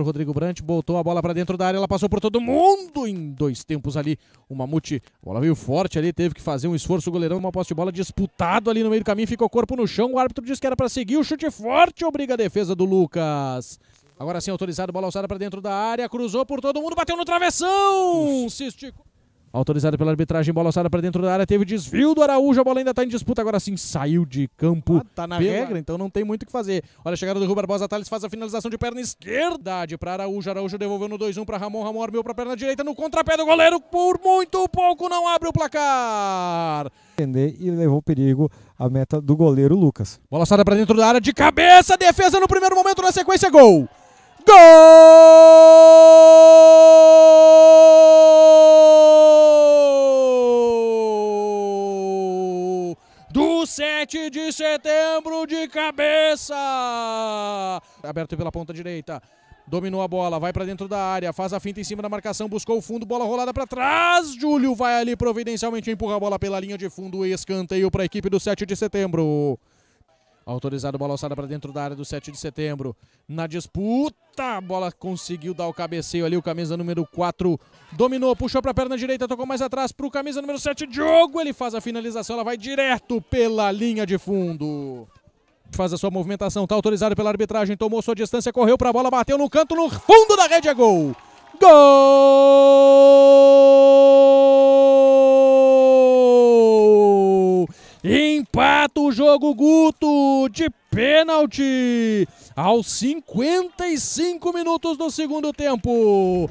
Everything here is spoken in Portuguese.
para o Rodrigo Brant, botou a bola para dentro da área, ela passou por todo mundo em dois tempos ali. O Mamute, a bola veio forte ali, teve que fazer um esforço, o goleirão, uma posse de bola disputado ali no meio do caminho, ficou corpo no chão, o árbitro disse que era para seguir, o chute forte obriga a defesa do Lucas. Agora sim autorizado, bola alçada para dentro da área, cruzou por todo mundo, bateu no travessão, Uso. se esticou. Autorizado pela arbitragem, bola alçada para dentro da área, teve desvio do Araújo, a bola ainda está em disputa, agora sim saiu de campo. Ah, tá na pela... regra, então não tem muito o que fazer. Olha a chegada do Rui Barbosa, Thales faz a finalização de perna esquerda de para Araújo, Araújo devolveu no 2-1 para Ramon, Ramon armeu para perna direita no contrapé do goleiro, por muito pouco não abre o placar. e levou perigo a meta do goleiro Lucas. Bola alçada para dentro da área, de cabeça, defesa no primeiro momento, na sequência, gol! Gol! 7 de setembro de cabeça. Aberto pela ponta direita. Dominou a bola, vai para dentro da área, faz a finta em cima da marcação, buscou o fundo, bola rolada para trás. Júlio vai ali providencialmente empurra a bola pela linha de fundo e escanteio para a equipe do 7 de setembro. Autorizado bola alçada para dentro da área do 7 de setembro. Na disputa, a bola conseguiu dar o cabeceio ali. O camisa número 4 dominou, puxou para a perna direita, tocou mais atrás para o camisa número 7, Diogo. Ele faz a finalização, ela vai direto pela linha de fundo. Faz a sua movimentação, está autorizado pela arbitragem, tomou sua distância, correu para a bola, bateu no canto, no fundo da rede é gol. Gol! empata o jogo Guto de pênalti aos 55 minutos do segundo tempo.